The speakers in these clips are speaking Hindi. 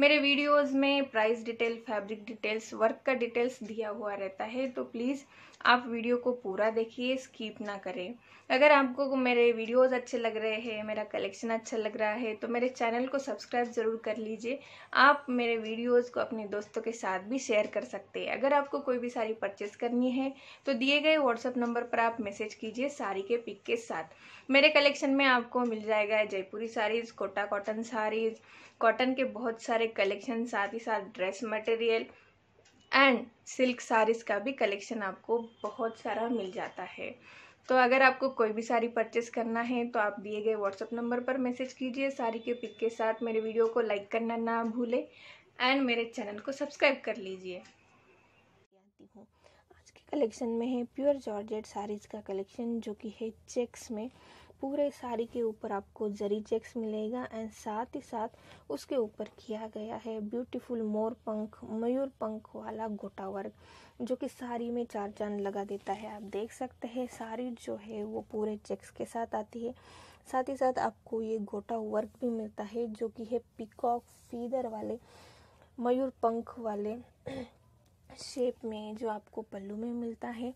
मेरे वीडियोस में price detail fabric details work का डिटेल्स दिया हुआ रहता है तो प्लीज़ आप वीडियो को पूरा देखिए स्कीप ना करें अगर आपको मेरे वीडियोस अच्छे लग रहे हैं मेरा कलेक्शन अच्छा लग रहा है तो मेरे चैनल को सब्सक्राइब ज़रूर कर लीजिए आप मेरे वीडियोस को अपने दोस्तों के साथ भी शेयर कर सकते हैं अगर आपको कोई भी साड़ी परचेस करनी है तो दिए गए व्हाट्सअप नंबर पर आप मैसेज कीजिए साड़ी के पिक के साथ मेरे कलेक्शन में आपको मिल जाएगा जयपुरी साड़ीज़ कोटा कॉटन साड़ीज़ कॉटन के बहुत सारे कलेक्शन साथ ही साथ dress material and silk saris का भी कलेक्शन आपको बहुत सारा मिल जाता है तो अगर आपको कोई भी साड़ी परचेस करना है तो आप दिए गए व्हाट्सअप नंबर पर मैसेज कीजिए साड़ी के पिक के साथ मेरे वीडियो को लाइक करना ना भूले एंड मेरे चैनल को सब्सक्राइब कर लीजिए आज के कलेक्शन में है प्योर जॉर्जेट साड़ीज़ का कलेक्शन जो कि है चेक्स में पूरे साड़ी के ऊपर आपको जरी चेक्स मिलेगा एंड साथ ही साथ उसके ऊपर किया गया है ब्यूटीफुल मोर पंख मयूर पंख वाला गोटा वर्क जो कि साड़ी में चार चांद लगा देता है आप देख सकते हैं साड़ी जो है वो पूरे चेक्स के साथ आती है साथ ही साथ आपको ये गोटा वर्क भी मिलता है जो कि है पिकॉक फीदर वाले मयूर पंख वाले शेप में जो आपको पल्लू में मिलता है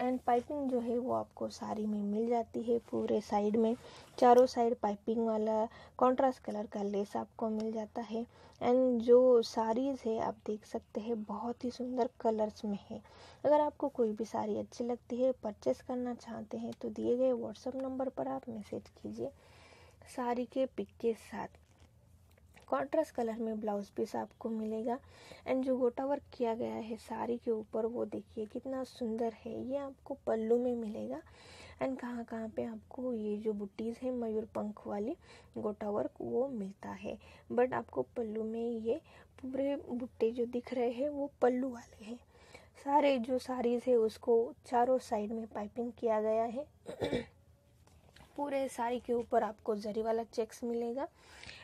एंड पाइपिंग जो है वो आपको साड़ी में मिल जाती है पूरे साइड में चारों साइड पाइपिंग वाला कंट्रास्ट कलर का लेस आपको मिल जाता है एंड जो साड़ीज़ है आप देख सकते हैं बहुत ही सुंदर कलर्स में है अगर आपको कोई भी साड़ी अच्छी लगती है परचेस करना चाहते हैं तो दिए गए व्हाट्सअप नंबर पर आप मैसेज कीजिए साड़ी के पिक के साथ कॉन्ट्रास्ट कलर में ब्लाउज पीस आपको मिलेगा एंड जो गोटा वर्क किया गया है साड़ी के ऊपर वो देखिए कितना सुंदर है ये आपको पल्लू में मिलेगा एंड कहाँ कहाँ पे आपको ये जो बुटीज़ है मयूर पंख वाली गोटा वर्क वो मिलता है बट आपको पल्लू में ये पूरे बुट्टे जो दिख रहे हैं वो पल्लू वाले हैं सारे जो साड़ीज़ है उसको चारों साइड में पाइपिंग किया गया है पूरे साड़ी के ऊपर आपको जरी वाला चेक्स मिलेगा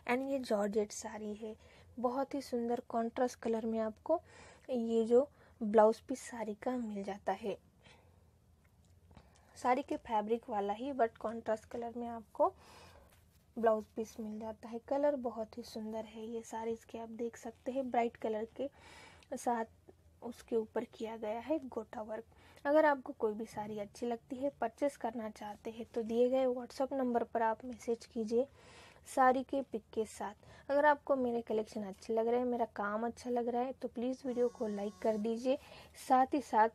एंड ये जॉर्जेट साड़ी है बहुत ही सुंदर कॉन्ट्रास्ट कलर में आपको ये जो ब्लाउज पीस साड़ी का मिल जाता है साड़ी के फैब्रिक वाला ही बट कॉन्ट्रास्ट कलर में आपको ब्लाउज पीस मिल जाता है कलर बहुत ही सुंदर है ये साड़ी इसके आप देख सकते हैं ब्राइट कलर के साथ उसके ऊपर किया गया है गोटा वर्क अगर आपको कोई भी साड़ी अच्छी लगती है परचेस करना चाहते हैं तो दिए गए व्हाट्सअप नंबर पर आप मैसेज कीजिए साड़ी के पिक के साथ अगर आपको मेरे कलेक्शन अच्छे लग रहे हैं मेरा काम अच्छा लग रहा है तो प्लीज़ वीडियो को लाइक कर दीजिए साथ ही साथ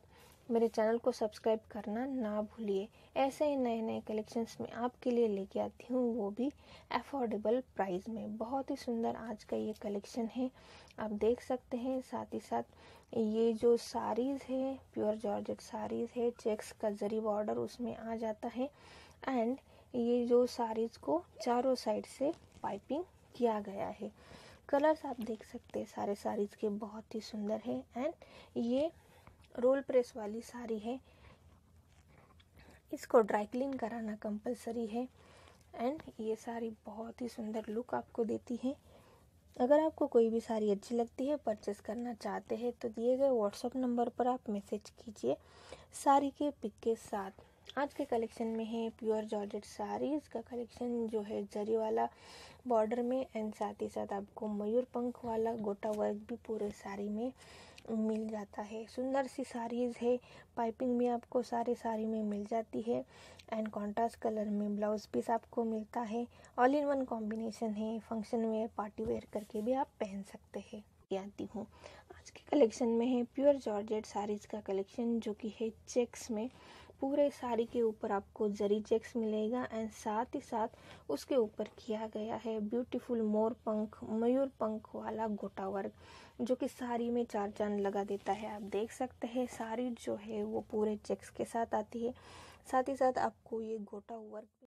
मेरे चैनल को सब्सक्राइब करना ना भूलिए ऐसे ही नए नए कलेक्शंस में आपके लिए लेके आती हूँ वो भी अफोर्डेबल प्राइस में बहुत ही सुंदर आज का ये कलेक्शन है आप देख सकते हैं साथ ही साथ ये जो साड़ीज़ है प्योर जॉर्जेट साड़ीज़ है चेक्स का जरी बॉर्डर उसमें आ जाता है एंड ये जो साड़ीज़ को चारों साइड से पाइपिंग किया गया है कलर्स आप देख सकते हैं सारे साड़ीज़ के बहुत ही सुंदर है एंड ये रोल प्रेस वाली साड़ी है इसको ड्राई क्लीन कराना कंपलसरी है एंड ये साड़ी बहुत ही सुंदर लुक आपको देती है अगर आपको कोई भी साड़ी अच्छी लगती है परचेस करना चाहते हैं तो दिए गए व्हाट्सअप नंबर पर आप मैसेज कीजिए साड़ी के पिक के साथ आज के कलेक्शन में है प्योर जॉर्जेट साड़ी इसका कलेक्शन जो है जरी वाला बॉर्डर में एंड साथ ही साथ आपको मयूर पंख वाला गोटा वर्क भी पूरे साड़ी में मिल जाता है सुंदर सी साड़ीज़ है पाइपिंग भी आपको सारे साड़ी में मिल जाती है एंड कॉन्ट्रास्ट कलर में ब्लाउज पीस आपको मिलता है ऑल इन वन कॉम्बिनेशन है फंक्शन वेयर पार्टी वेयर करके भी आप पहन सकते हैं आती हूँ आज के कलेक्शन में है प्योर जॉर्जेट साड़ीज़ का कलेक्शन जो कि है चेक्स में पूरे साड़ी के ऊपर आपको जरी चेक्स मिलेगा एंड साथ ही साथ उसके ऊपर किया गया है ब्यूटीफुल मोर पंख मयूर पंख वाला गोटा वर्क जो कि साड़ी में चार चांद लगा देता है आप देख सकते हैं साड़ी जो है वो पूरे चेक्स के साथ आती है साथ ही साथ आपको ये गोटा वर्क